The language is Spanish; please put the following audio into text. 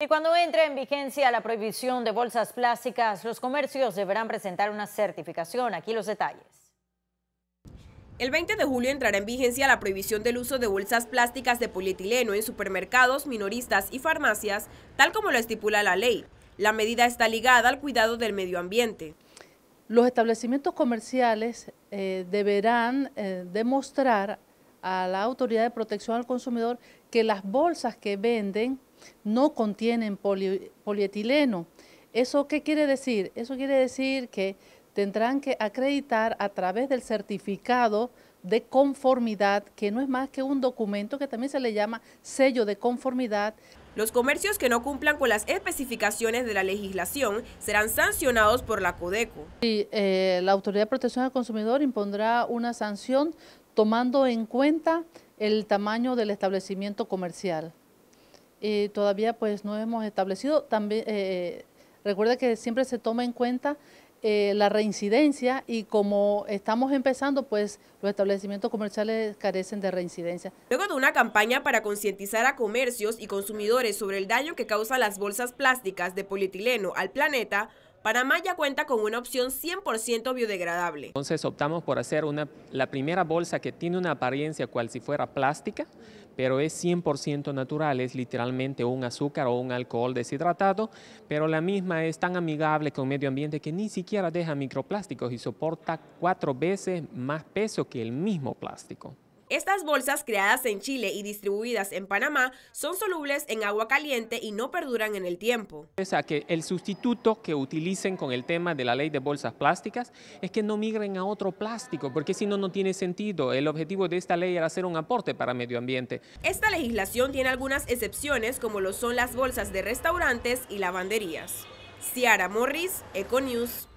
Y cuando entre en vigencia la prohibición de bolsas plásticas, los comercios deberán presentar una certificación. Aquí los detalles. El 20 de julio entrará en vigencia la prohibición del uso de bolsas plásticas de polietileno en supermercados, minoristas y farmacias, tal como lo estipula la ley. La medida está ligada al cuidado del medio ambiente. Los establecimientos comerciales eh, deberán eh, demostrar a la Autoridad de Protección al Consumidor que las bolsas que venden no contienen polietileno. ¿Eso qué quiere decir? Eso quiere decir que tendrán que acreditar a través del certificado de conformidad, que no es más que un documento que también se le llama sello de conformidad. Los comercios que no cumplan con las especificaciones de la legislación serán sancionados por la CODECO. Y, eh, la Autoridad de Protección al Consumidor impondrá una sanción tomando en cuenta el tamaño del establecimiento comercial. Eh, todavía pues no hemos establecido, también eh, eh, recuerda que siempre se toma en cuenta la reincidencia y como estamos empezando, pues los establecimientos comerciales carecen de reincidencia. Luego de una campaña para concientizar a comercios y consumidores sobre el daño que causan las bolsas plásticas de polietileno al planeta, Panamá ya cuenta con una opción 100% biodegradable. Entonces optamos por hacer la primera bolsa que tiene una apariencia cual si fuera plástica, pero es 100% natural, es literalmente un azúcar o un alcohol deshidratado, pero la misma es tan amigable con medio ambiente que ni siquiera deja microplásticos y soporta cuatro veces más peso que el mismo plástico. Estas bolsas creadas en Chile y distribuidas en Panamá son solubles en agua caliente y no perduran en el tiempo. O sea, que el sustituto que utilicen con el tema de la ley de bolsas plásticas es que no migren a otro plástico, porque si no, no tiene sentido. El objetivo de esta ley era hacer un aporte para medio ambiente. Esta legislación tiene algunas excepciones, como lo son las bolsas de restaurantes y lavanderías. Ciara Morris, Econews.